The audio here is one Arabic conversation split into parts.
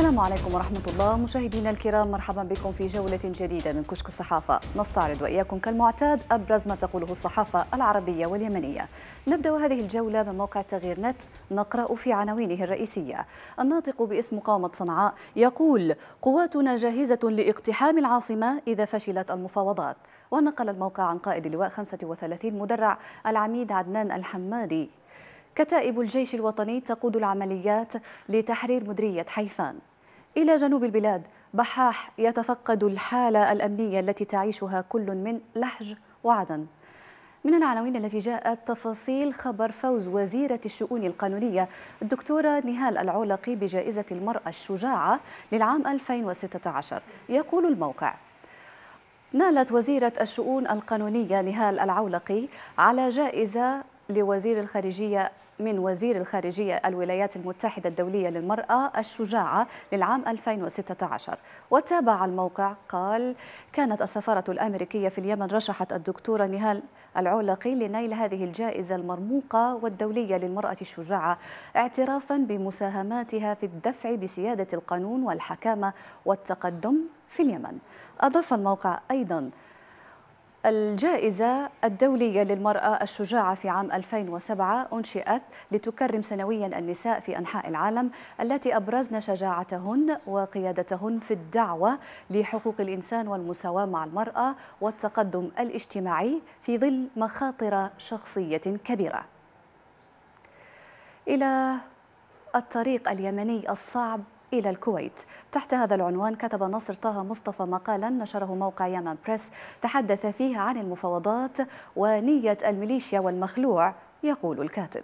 السلام عليكم ورحمة الله مشاهدينا الكرام مرحبا بكم في جولة جديدة من كشك الصحافة نستعرض وإياكم كالمعتاد أبرز ما تقوله الصحافة العربية واليمنية نبدأ هذه الجولة من موقع تغيير نت نقرأ في عناوينه الرئيسية الناطق باسم مقاومة صنعاء يقول قواتنا جاهزة لاقتحام العاصمة إذا فشلت المفاوضات ونقل الموقع عن قائد لواء 35 مدرع العميد عدنان الحمادي كتائب الجيش الوطني تقود العمليات لتحرير مديرية حيفان إلى جنوب البلاد بحاح يتفقد الحالة الأمنية التي تعيشها كل من لحج وعدن من العناوين التي جاءت تفاصيل خبر فوز وزيرة الشؤون القانونية الدكتورة نهال العولقي بجائزة المرأة الشجاعة للعام 2016 يقول الموقع نالت وزيرة الشؤون القانونية نهال العولقي على جائزة لوزير الخارجية من وزير الخارجية الولايات المتحدة الدولية للمرأة الشجاعة للعام 2016 وتابع الموقع قال كانت السفارة الأمريكية في اليمن رشحت الدكتورة نهال العولقي لنيل هذه الجائزة المرموقة والدولية للمرأة الشجاعة اعترافا بمساهماتها في الدفع بسيادة القانون والحكامة والتقدم في اليمن أضاف الموقع أيضاً الجائزة الدولية للمرأة الشجاعة في عام 2007 أنشئت لتكرم سنويا النساء في أنحاء العالم التي أبرزن شجاعتهن وقيادتهن في الدعوة لحقوق الإنسان والمساواة مع المرأة والتقدم الاجتماعي في ظل مخاطر شخصية كبيرة. إلى الطريق اليمني الصعب إلى الكويت تحت هذا العنوان كتب نصر طه مصطفى مقالا نشره موقع يمن بريس تحدث فيه عن المفاوضات ونية الميليشيا والمخلوع يقول الكاتب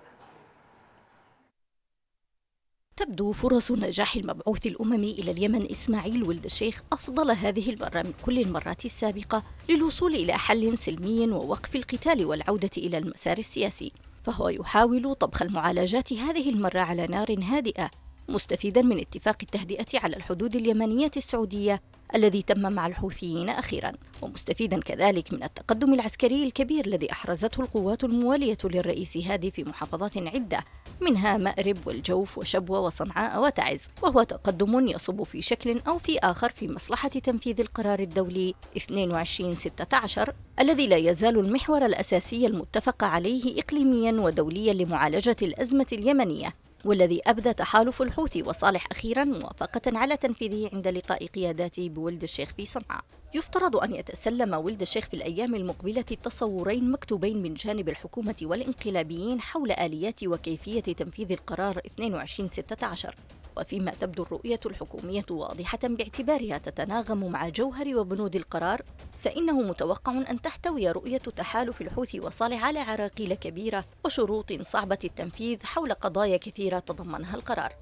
تبدو فرص نجاح المبعوث الأممي إلى اليمن إسماعيل ولد الشيخ أفضل هذه المرة من كل المرات السابقة للوصول إلى حل سلمي ووقف القتال والعودة إلى المسار السياسي فهو يحاول طبخ المعالجات هذه المرة على نار هادئة مستفيدا من اتفاق التهدئة على الحدود اليمنية السعودية الذي تم مع الحوثيين أخيرا ومستفيدا كذلك من التقدم العسكري الكبير الذي أحرزته القوات الموالية للرئيس هادي في محافظات عدة منها مأرب والجوف وشبوة وصنعاء وتعز وهو تقدم يصب في شكل أو في آخر في مصلحة تنفيذ القرار الدولي 2216 الذي لا يزال المحور الأساسي المتفق عليه إقليميا ودوليا لمعالجة الأزمة اليمنية والذي أبدى تحالف الحوثي وصالح أخيرا موافقة على تنفيذه عند لقاء قياداته بولد الشيخ في صنعاء يفترض أن يتسلم ولد الشيخ في الأيام المقبلة تصورين مكتوبين من جانب الحكومة والانقلابيين حول آليات وكيفية تنفيذ القرار 2216 وفيما تبدو الرؤية الحكومية واضحة باعتبارها تتناغم مع جوهر وبنود القرار فإنه متوقع أن تحتوي رؤية تحالف الحوثي وصالح على عراقيل كبيرة وشروط صعبة التنفيذ حول قضايا كثيرة تضمنها القرار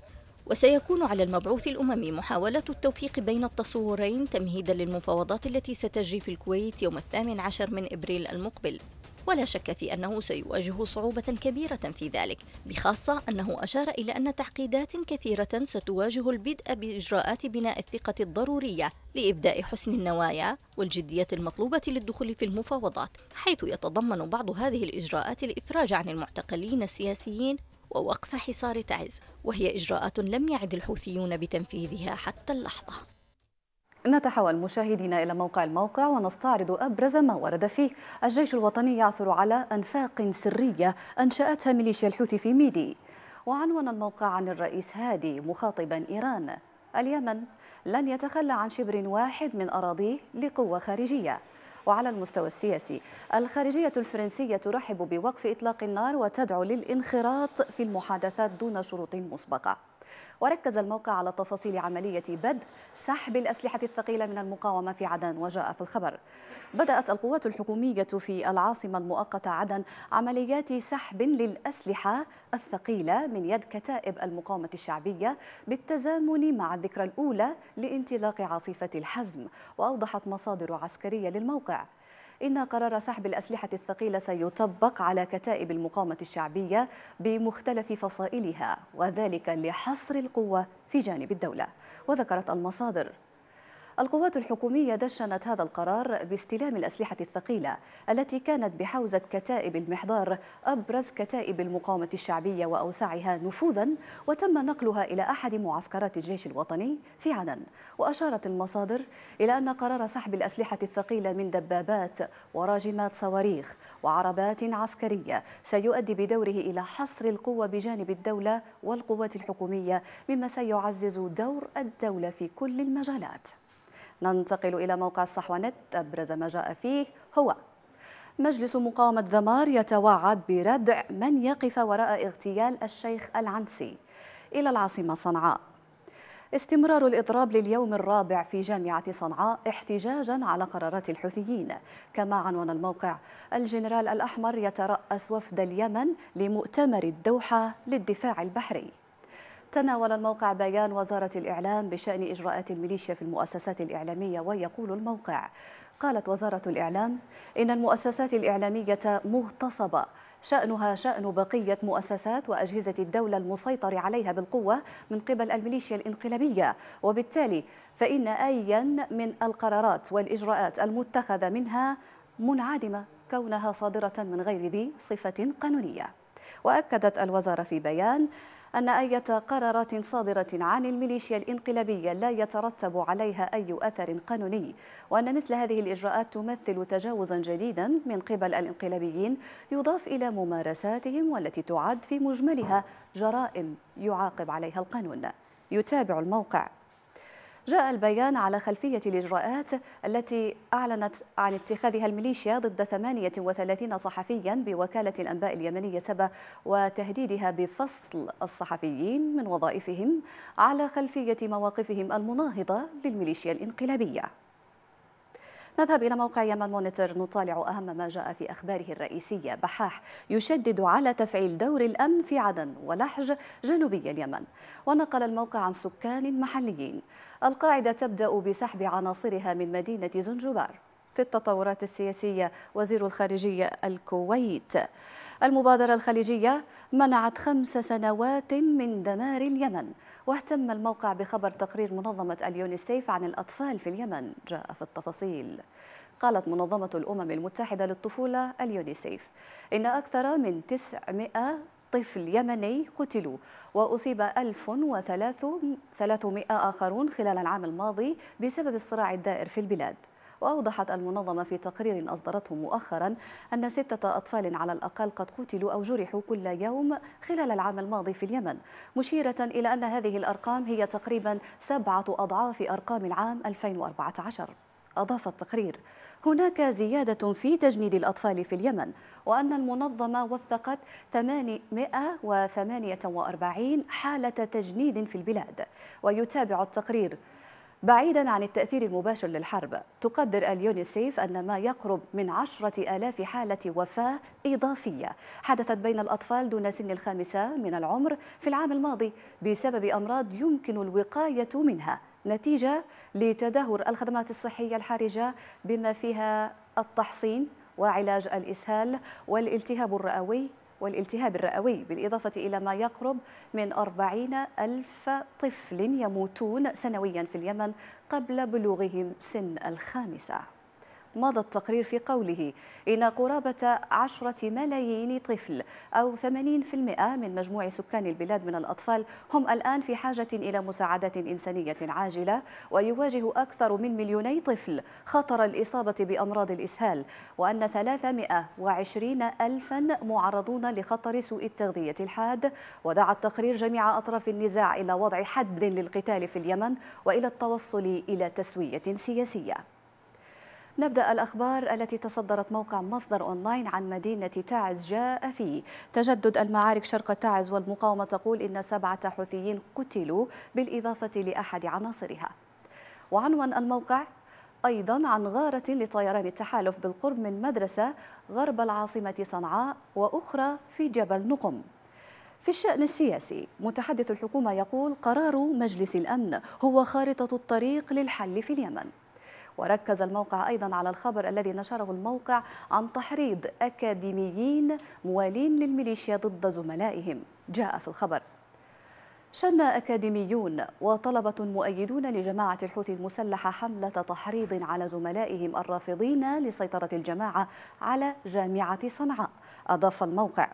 وسيكون على المبعوث الأممي محاولة التوفيق بين التصورين تمهيدا للمفاوضات التي ستجري في الكويت يوم الثامن عشر من إبريل المقبل ولا شك في أنه سيواجه صعوبة كبيرة في ذلك بخاصة أنه أشار إلى أن تعقيدات كثيرة ستواجه البدء بإجراءات بناء الثقة الضرورية لإبداء حسن النوايا والجدية المطلوبة للدخول في المفاوضات حيث يتضمن بعض هذه الإجراءات الإفراج عن المعتقلين السياسيين ووقف حصار تعز وهي إجراءات لم يعد الحوثيون بتنفيذها حتى اللحظة نتحول مشاهدينا إلى موقع الموقع ونستعرض أبرز ما ورد فيه الجيش الوطني يعثر على أنفاق سرية أنشأتها ميليشيا الحوثي في ميدي وعنون الموقع عن الرئيس هادي مخاطبا إيران اليمن لن يتخلى عن شبر واحد من أراضيه لقوة خارجية وعلى المستوى السياسي الخارجية الفرنسية ترحب بوقف إطلاق النار وتدعو للانخراط في المحادثات دون شروط مسبقة وركز الموقع على تفاصيل عملية بدء سحب الأسلحة الثقيلة من المقاومة في عدن وجاء في الخبر بدأت القوات الحكومية في العاصمة المؤقتة عدن عمليات سحب للأسلحة الثقيلة من يد كتائب المقاومة الشعبية بالتزامن مع الذكرى الأولى لانطلاق عاصفة الحزم وأوضحت مصادر عسكرية للموقع إن قرار سحب الأسلحة الثقيلة سيطبق على كتائب المقاومة الشعبية بمختلف فصائلها وذلك لحصر القوة في جانب الدولة وذكرت المصادر القوات الحكومية دشنت هذا القرار باستلام الأسلحة الثقيلة التي كانت بحوزة كتائب المحضار أبرز كتائب المقاومة الشعبية وأوسعها نفوذا وتم نقلها إلى أحد معسكرات الجيش الوطني في عنن وأشارت المصادر إلى أن قرار سحب الأسلحة الثقيلة من دبابات وراجمات صواريخ وعربات عسكرية سيؤدي بدوره إلى حصر القوة بجانب الدولة والقوات الحكومية مما سيعزز دور الدولة في كل المجالات ننتقل إلى موقع صحوانت أبرز ما جاء فيه هو مجلس مقاومة ذمار يتوعد بردع من يقف وراء اغتيال الشيخ العنسي إلى العاصمة صنعاء استمرار الإضراب لليوم الرابع في جامعة صنعاء احتجاجا على قرارات الحوثيين كما عنوان الموقع الجنرال الأحمر يترأس وفد اليمن لمؤتمر الدوحة للدفاع البحري تناول الموقع بيان وزارة الإعلام بشأن إجراءات الميليشيا في المؤسسات الإعلامية ويقول الموقع قالت وزارة الإعلام إن المؤسسات الإعلامية مغتصبة شأنها شأن بقية مؤسسات وأجهزة الدولة المسيطر عليها بالقوة من قبل الميليشيا الانقلابية وبالتالي فإن أيا من القرارات والإجراءات المتخذة منها منعدمة كونها صادرة من غير ذي صفة قانونية وأكدت الوزارة في بيان أن أي قرارات صادرة عن الميليشيا الانقلابية لا يترتب عليها أي أثر قانوني وأن مثل هذه الإجراءات تمثل تجاوزا جديدا من قبل الانقلابيين يضاف إلى ممارساتهم والتي تعد في مجملها جرائم يعاقب عليها القانون يتابع الموقع جاء البيان على خلفية الإجراءات التي أعلنت عن اتخاذها الميليشيا ضد 38 صحفيا بوكالة الأنباء اليمنية سبا وتهديدها بفصل الصحفيين من وظائفهم على خلفية مواقفهم المناهضة للميليشيا الانقلابية نذهب إلى موقع يمن مونيتور نطالع أهم ما جاء في أخباره الرئيسية بحاح يشدد على تفعيل دور الأمن في عدن ولحج جنوبي اليمن ونقل الموقع عن سكان محليين القاعدة تبدأ بسحب عناصرها من مدينة زنجبار في التطورات السياسية وزير الخارجية الكويت المبادرة الخليجية منعت خمس سنوات من دمار اليمن واهتم الموقع بخبر تقرير منظمة اليونيسيف عن الأطفال في اليمن جاء في التفاصيل قالت منظمة الأمم المتحدة للطفولة اليونيسيف إن أكثر من 900 طفل يمني قتلوا وأصيب 1300 آخرون خلال العام الماضي بسبب الصراع الدائر في البلاد وأوضحت المنظمة في تقرير أصدرته مؤخرا أن ستة أطفال على الأقل قد قتلوا أو جرحوا كل يوم خلال العام الماضي في اليمن مشيرة إلى أن هذه الأرقام هي تقريبا سبعة أضعاف أرقام العام 2014 أضاف التقرير هناك زيادة في تجنيد الأطفال في اليمن وأن المنظمة وثقت 848 حالة تجنيد في البلاد ويتابع التقرير بعيدا عن التأثير المباشر للحرب تقدر اليونيسيف أن ما يقرب من عشرة آلاف حالة وفاة إضافية حدثت بين الأطفال دون سن الخامسة من العمر في العام الماضي بسبب أمراض يمكن الوقاية منها نتيجة لتدهور الخدمات الصحية الحرجة بما فيها التحصين وعلاج الإسهال والالتهاب الرئوي والالتهاب الرئوي بالإضافة إلى ما يقرب من أربعين ألف طفل يموتون سنويا في اليمن قبل بلوغهم سن الخامسة مضى التقرير في قوله إن قرابة عشرة ملايين طفل أو 80% من مجموع سكان البلاد من الأطفال هم الآن في حاجة إلى مساعدات إنسانية عاجلة ويواجه أكثر من مليوني طفل خطر الإصابة بأمراض الإسهال وأن 320 ألفا معرضون لخطر سوء التغذية الحاد ودعا التقرير جميع أطراف النزاع إلى وضع حد للقتال في اليمن وإلى التوصل إلى تسوية سياسية نبدأ الأخبار التي تصدرت موقع مصدر أونلاين عن مدينة تعز جاء فيه تجدد المعارك شرق تعز والمقاومة تقول إن سبعة حوثيين قتلوا بالإضافة لأحد عناصرها وعنوان الموقع أيضا عن غارة لطيران التحالف بالقرب من مدرسة غرب العاصمة صنعاء وأخرى في جبل نقم في الشأن السياسي متحدث الحكومة يقول قرار مجلس الأمن هو خارطة الطريق للحل في اليمن وركز الموقع أيضا على الخبر الذي نشره الموقع عن تحريض أكاديميين موالين للميليشيا ضد زملائهم جاء في الخبر شن أكاديميون وطلبة مؤيدون لجماعة الحوثي المسلحة حملة تحريض على زملائهم الرافضين لسيطرة الجماعة على جامعة صنعاء أضاف الموقع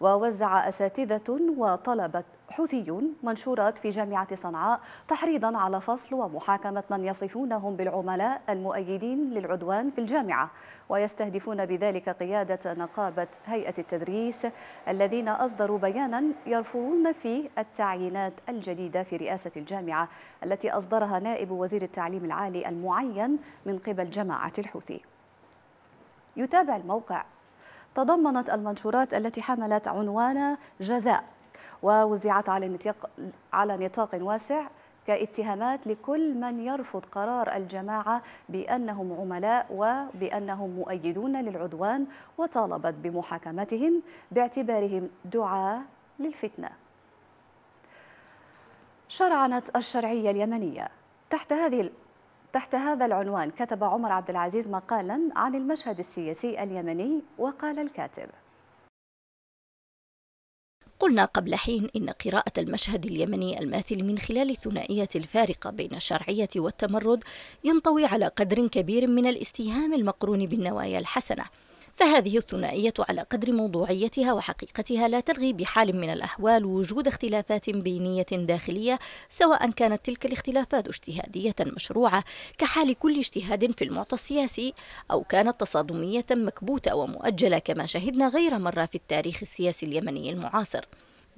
ووزع أساتذة وطلبة حوثيون منشورات في جامعة صنعاء تحريضا على فصل ومحاكمة من يصفونهم بالعملاء المؤيدين للعدوان في الجامعة ويستهدفون بذلك قيادة نقابة هيئة التدريس الذين أصدروا بيانا يرفضون فيه التعيينات الجديدة في رئاسة الجامعة التي أصدرها نائب وزير التعليم العالي المعين من قبل جماعة الحوثي يتابع الموقع تضمنت المنشورات التي حملت عنوان جزاء ووزعت على نطاق على نطاق واسع كاتهامات لكل من يرفض قرار الجماعة بأنهم عملاء وبأنهم مؤيدون للعدوان وطالبت بمحاكمتهم باعتبارهم دعاة للفتنة شرعنت الشرعية اليمنية تحت هذه تحت هذا العنوان كتب عمر عبد العزيز مقالا عن المشهد السياسي اليمني وقال الكاتب قلنا قبل حين إن قراءة المشهد اليمني الماثل من خلال الثنائية الفارقة بين الشرعية والتمرد ينطوي على قدر كبير من الاستيهام المقرون بالنوايا الحسنة فهذه الثنائية على قدر موضوعيتها وحقيقتها لا تلغي بحال من الأحوال وجود اختلافات بينية داخلية سواء كانت تلك الاختلافات اجتهادية مشروعة كحال كل اجتهاد في المعطى السياسي أو كانت تصادمية مكبوتة ومؤجلة كما شهدنا غير مرة في التاريخ السياسي اليمني المعاصر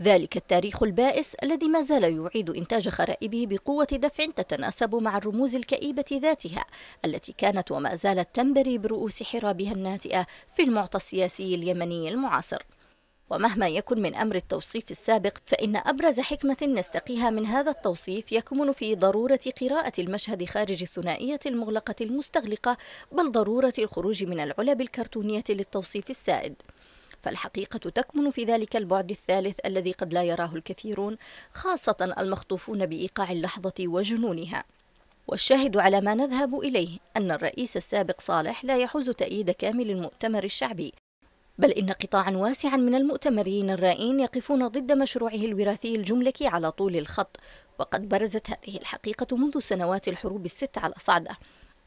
ذلك التاريخ البائس الذي ما زال يعيد إنتاج خرائبه بقوة دفع تتناسب مع الرموز الكئيبة ذاتها التي كانت وما زالت تنبري برؤوس حرابها الناتئة في المعطى السياسي اليمني المعاصر ومهما يكن من أمر التوصيف السابق فإن أبرز حكمة نستقيها من هذا التوصيف يكمن في ضرورة قراءة المشهد خارج الثنائية المغلقة المستغلقة بل ضرورة الخروج من العلب الكرتونية للتوصيف السائد فالحقيقة تكمن في ذلك البعد الثالث الذي قد لا يراه الكثيرون خاصة المخطوفون بإيقاع اللحظة وجنونها والشاهد على ما نذهب إليه أن الرئيس السابق صالح لا يحوز تأييد كامل المؤتمر الشعبي بل إن قطاعا واسعا من المؤتمرين الرائين يقفون ضد مشروعه الوراثي الجملكي على طول الخط وقد برزت هذه الحقيقة منذ سنوات الحروب الست على صعده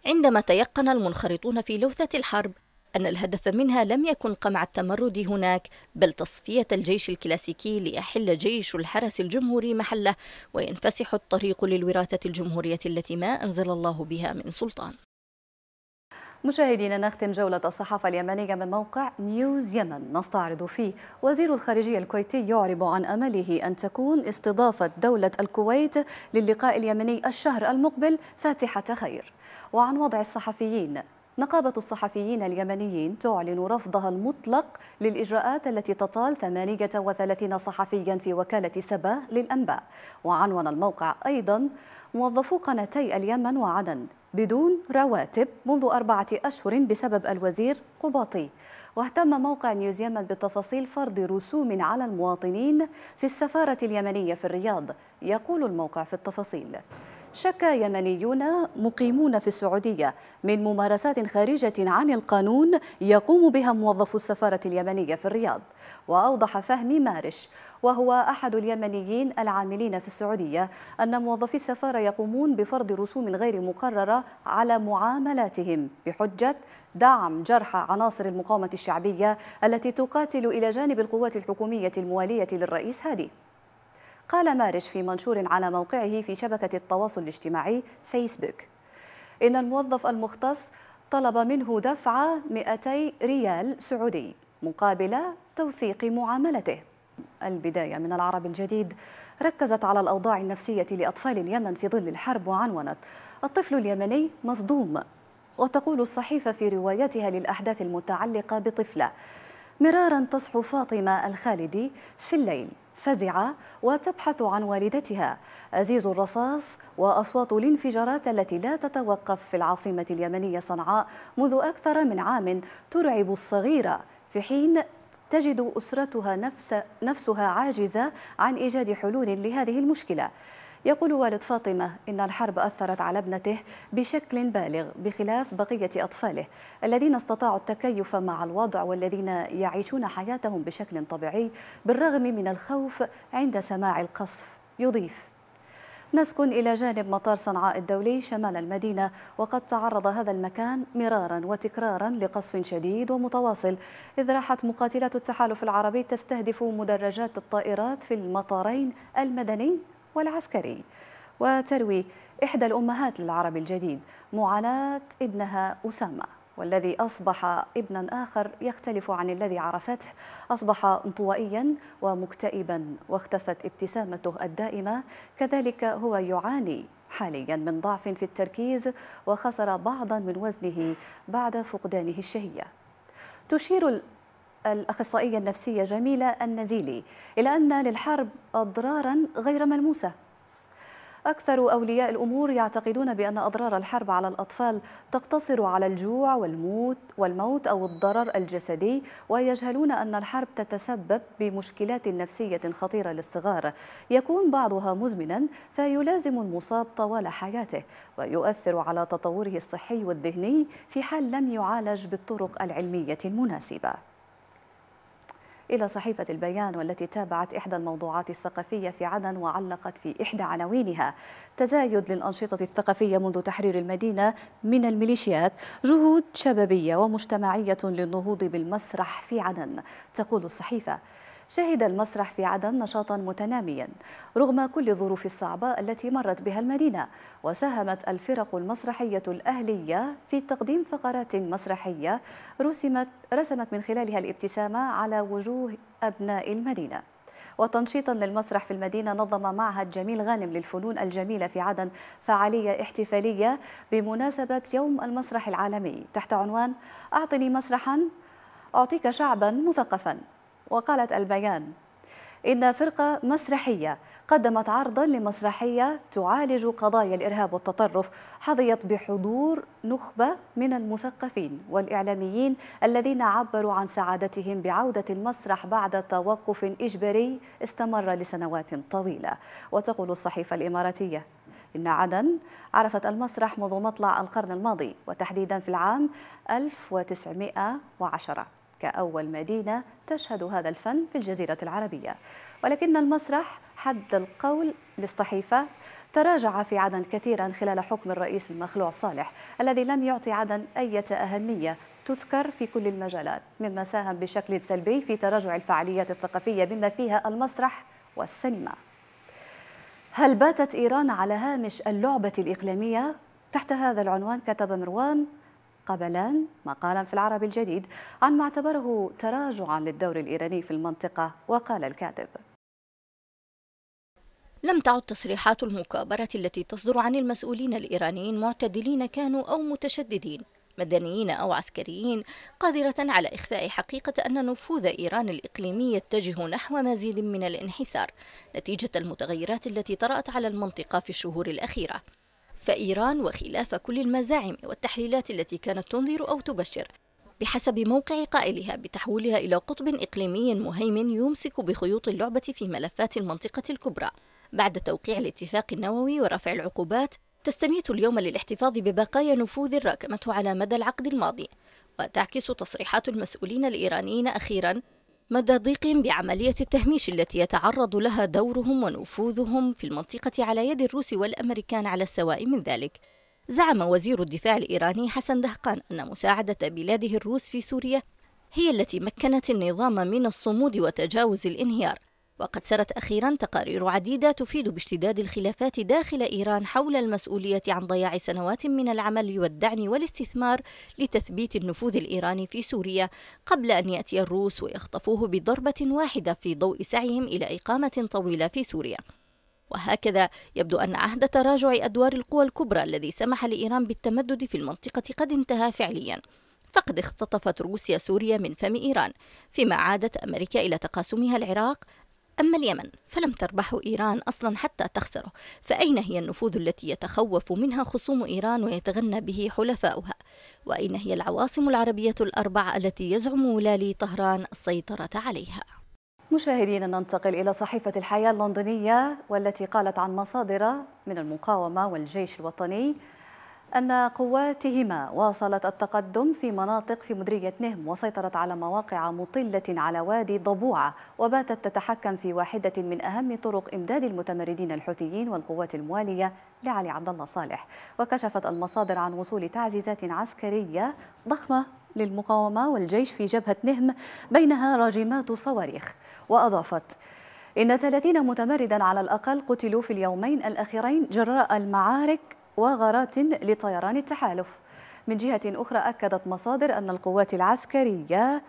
عندما تيقن المنخرطون في لوثة الحرب أن الهدف منها لم يكن قمع التمرد هناك بل تصفية الجيش الكلاسيكي ليحل جيش الحرس الجمهوري محله وينفسح الطريق للوراثة الجمهورية التي ما أنزل الله بها من سلطان مشاهدينا نختم جولة الصحافة اليمنية من موقع نيوز يمن نستعرض فيه وزير الخارجية الكويتي يعرب عن أمله أن تكون استضافة دولة الكويت للقاء اليمني الشهر المقبل فاتحة خير وعن وضع الصحفيين نقابة الصحفيين اليمنيين تعلن رفضها المطلق للإجراءات التي تطال 38 صحفيا في وكالة سبا للأنباء وعنون الموقع أيضا موظفو قناتي اليمن وعدن بدون رواتب منذ أربعة أشهر بسبب الوزير قباطي واهتم موقع نيوز يمن بتفاصيل فرض رسوم على المواطنين في السفارة اليمنية في الرياض يقول الموقع في التفاصيل شك يمنيون مقيمون في السعودية من ممارسات خارجة عن القانون يقوم بها موظف السفارة اليمنية في الرياض وأوضح فهمي مارش وهو أحد اليمنيين العاملين في السعودية أن موظفي السفارة يقومون بفرض رسوم غير مقررة على معاملاتهم بحجة دعم جرح عناصر المقاومة الشعبية التي تقاتل إلى جانب القوات الحكومية الموالية للرئيس هادي قال مارش في منشور على موقعه في شبكة التواصل الاجتماعي فيسبوك إن الموظف المختص طلب منه دفع 200 ريال سعودي مقابل توثيق معاملته البداية من العرب الجديد ركزت على الأوضاع النفسية لأطفال اليمن في ظل الحرب وعنونت الطفل اليمني مصدوم وتقول الصحيفة في روايتها للأحداث المتعلقة بطفلة مرارا تصحو فاطمة الخالدي في الليل فزعة وتبحث عن والدتها أزيز الرصاص وأصوات الانفجارات التي لا تتوقف في العاصمة اليمنية صنعاء منذ أكثر من عام ترعب الصغيرة في حين تجد أسرتها نفس نفسها عاجزة عن إيجاد حلول لهذه المشكلة يقول والد فاطمة إن الحرب أثرت على ابنته بشكل بالغ بخلاف بقية أطفاله الذين استطاعوا التكيف مع الوضع والذين يعيشون حياتهم بشكل طبيعي بالرغم من الخوف عند سماع القصف يضيف نسكن إلى جانب مطار صنعاء الدولي شمال المدينة وقد تعرض هذا المكان مرارا وتكرارا لقصف شديد ومتواصل إذ راحت مقاتلات التحالف العربي تستهدف مدرجات الطائرات في المطارين المدني والعسكري وتروي إحدى الأمهات للعرب الجديد معاناة ابنها أسامة والذي أصبح ابنا آخر يختلف عن الذي عرفته أصبح انطوائيا ومكتئبا واختفت ابتسامته الدائمة كذلك هو يعاني حاليا من ضعف في التركيز وخسر بعضا من وزنه بعد فقدانه الشهية تشير الأخصائية النفسية جميلة النزيلي إلى أن للحرب أضرارا غير ملموسة أكثر أولياء الأمور يعتقدون بأن أضرار الحرب على الأطفال تقتصر على الجوع والموت والموت أو الضرر الجسدي ويجهلون أن الحرب تتسبب بمشكلات نفسية خطيرة للصغار يكون بعضها مزمنا فيلازم المصاب طوال حياته ويؤثر على تطوره الصحي والذهني في حال لم يعالج بالطرق العلمية المناسبة إلى صحيفة البيان والتي تابعت إحدى الموضوعات الثقافية في عدن وعلقت في إحدى عناوينها تزايد للأنشطة الثقافية منذ تحرير المدينة من الميليشيات جهود شبابية ومجتمعية للنهوض بالمسرح في عدن تقول الصحيفة شهد المسرح في عدن نشاطا متناميا رغم كل الظروف الصعبة التي مرت بها المدينة وساهمت الفرق المسرحية الأهلية في تقديم فقرات مسرحية رسمت, رسمت من خلالها الابتسامة على وجوه أبناء المدينة وتنشيطا للمسرح في المدينة نظم معهد جميل غانم للفنون الجميلة في عدن فعالية احتفالية بمناسبة يوم المسرح العالمي تحت عنوان أعطني مسرحا أعطيك شعبا مثقفا وقالت البيان إن فرقة مسرحية قدمت عرضا لمسرحية تعالج قضايا الإرهاب والتطرف حظيت بحضور نخبة من المثقفين والإعلاميين الذين عبروا عن سعادتهم بعودة المسرح بعد توقف إجباري استمر لسنوات طويلة وتقول الصحيفة الإماراتية إن عدن عرفت المسرح منذ مطلع القرن الماضي وتحديدا في العام 1910 كأول مدينة تشهد هذا الفن في الجزيرة العربية ولكن المسرح حد القول للصحيفة تراجع في عدن كثيرا خلال حكم الرئيس المخلوع صالح الذي لم يعطي عدن أي أهمية تذكر في كل المجالات مما ساهم بشكل سلبي في تراجع الفعاليات الثقافية بما فيها المسرح والسينما هل باتت إيران على هامش اللعبة الإقليمية؟ تحت هذا العنوان كتب مروان قبلان مقالا في العرب الجديد عن ما اعتبره تراجعا للدور الإيراني في المنطقة وقال الكاتب لم تعد تصريحات المكابرة التي تصدر عن المسؤولين الإيرانيين معتدلين كانوا أو متشددين مدنيين أو عسكريين قادرة على إخفاء حقيقة أن نفوذ إيران الإقليمي يتجه نحو مزيد من الانحسار نتيجة المتغيرات التي طرأت على المنطقة في الشهور الأخيرة فإيران وخلاف كل المزاعم والتحليلات التي كانت تنذر أو تبشر بحسب موقع قائلها بتحويلها إلى قطب إقليمي مهيمن يمسك بخيوط اللعبة في ملفات المنطقة الكبرى بعد توقيع الاتفاق النووي ورفع العقوبات تستميت اليوم للاحتفاظ ببقايا نفوذ راكمته على مدى العقد الماضي وتعكس تصريحات المسؤولين الإيرانيين أخيرا مدى ضيق بعملية التهميش التي يتعرض لها دورهم ونفوذهم في المنطقة على يد الروس والأمريكان على السواء من ذلك زعم وزير الدفاع الإيراني حسن دهقان أن مساعدة بلاده الروس في سوريا هي التي مكنت النظام من الصمود وتجاوز الانهيار وقد سرت أخيرا تقارير عديدة تفيد باشتداد الخلافات داخل إيران حول المسؤولية عن ضياع سنوات من العمل والدعم والاستثمار لتثبيت النفوذ الإيراني في سوريا قبل أن يأتي الروس ويخطفوه بضربة واحدة في ضوء سعيهم إلى إقامة طويلة في سوريا. وهكذا يبدو أن عهد تراجع أدوار القوى الكبرى الذي سمح لإيران بالتمدد في المنطقة قد انتهى فعلياً. فقد اختطفت روسيا سوريا من فم إيران فيما عادت أمريكا إلى تقاسمها العراق أما اليمن فلم تربحه إيران أصلا حتى تخسره فأين هي النفوذ التي يتخوف منها خصوم إيران ويتغنى به حلفاؤها وأين هي العواصم العربية الأربع التي يزعم ولالي طهران السيطرة عليها مشاهدينا ننتقل إلى صحيفة الحياة اللندنية والتي قالت عن مصادر من المقاومة والجيش الوطني أن قواتهما واصلت التقدم في مناطق في نهم وسيطرت على مواقع مطلة على وادي ضبوعة وباتت تتحكم في واحدة من أهم طرق إمداد المتمردين الحوثيين والقوات الموالية لعلي عبد الله صالح وكشفت المصادر عن وصول تعزيزات عسكرية ضخمة للمقاومة والجيش في جبهة نهم بينها راجمات صواريخ وأضافت إن 30 متمردا على الأقل قتلوا في اليومين الأخيرين جراء المعارك وغارات لطيران التحالف من جهة أخرى أكدت مصادر أن القوات العسكرية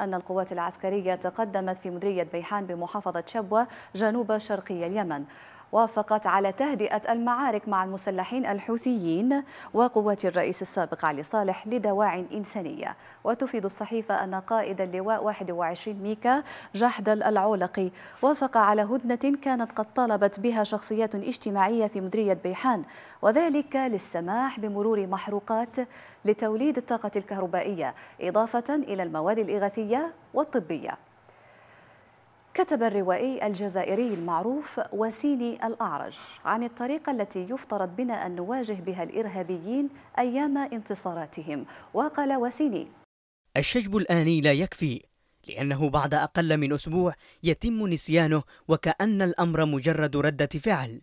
أن القوات العسكرية تقدمت في مديرية بيحان بمحافظة شبوة جنوب شرقي اليمن وافقت على تهدئة المعارك مع المسلحين الحوثيين وقوات الرئيس السابق علي صالح لدواع إنسانية وتفيد الصحيفة أن قائد اللواء 21 ميكا جحدل العولقي وافق على هدنة كانت قد طالبت بها شخصيات اجتماعية في مديرية بيحان وذلك للسماح بمرور محروقات لتوليد الطاقة الكهربائية إضافة إلى المواد الإغاثية والطبية كتب الروائي الجزائري المعروف وسيني الأعرج عن الطريقة التي يفترض بنا أن نواجه بها الإرهابيين أيام انتصاراتهم وقال وسيني الشجب الآني لا يكفي لأنه بعد أقل من أسبوع يتم نسيانه وكأن الأمر مجرد ردة فعل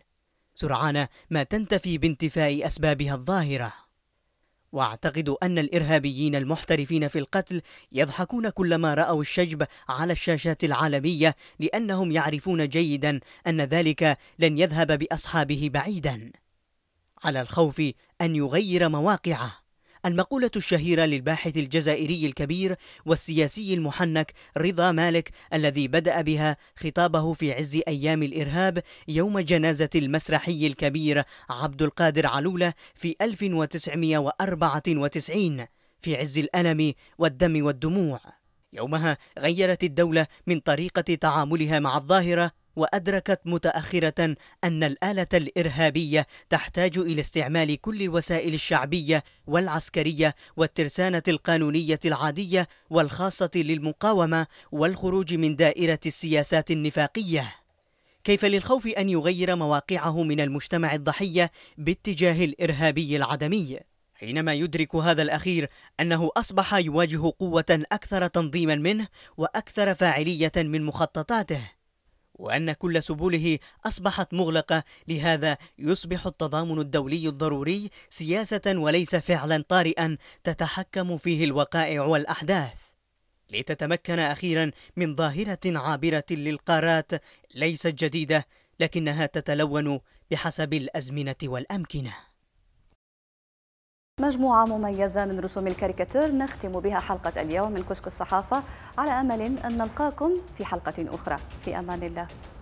سرعان ما تنتفي بانتفاء أسبابها الظاهرة واعتقد ان الارهابيين المحترفين في القتل يضحكون كلما راوا الشجب على الشاشات العالميه لانهم يعرفون جيدا ان ذلك لن يذهب باصحابه بعيدا على الخوف ان يغير مواقعه المقولة الشهيرة للباحث الجزائري الكبير والسياسي المحنك رضا مالك الذي بدأ بها خطابه في عز أيام الإرهاب يوم جنازة المسرحي الكبير عبد القادر علولة في 1994 في عز الألم والدم والدموع يومها غيرت الدولة من طريقة تعاملها مع الظاهرة وأدركت متأخرة أن الآلة الإرهابية تحتاج إلى استعمال كل الوسائل الشعبية والعسكرية والترسانة القانونية العادية والخاصة للمقاومة والخروج من دائرة السياسات النفاقية كيف للخوف أن يغير مواقعه من المجتمع الضحية باتجاه الإرهابي العدمي؟ حينما يدرك هذا الأخير أنه أصبح يواجه قوة أكثر تنظيما منه وأكثر فاعلية من مخططاته وأن كل سبله أصبحت مغلقة لهذا يصبح التضامن الدولي الضروري سياسة وليس فعلا طارئا تتحكم فيه الوقائع والأحداث لتتمكن أخيرا من ظاهرة عابرة للقارات ليست جديدة لكنها تتلون بحسب الأزمنة والأمكنة مجموعة مميزة من رسوم الكاريكاتير نختم بها حلقة اليوم من كشك الصحافة على أمل أن نلقاكم في حلقة أخرى في أمان الله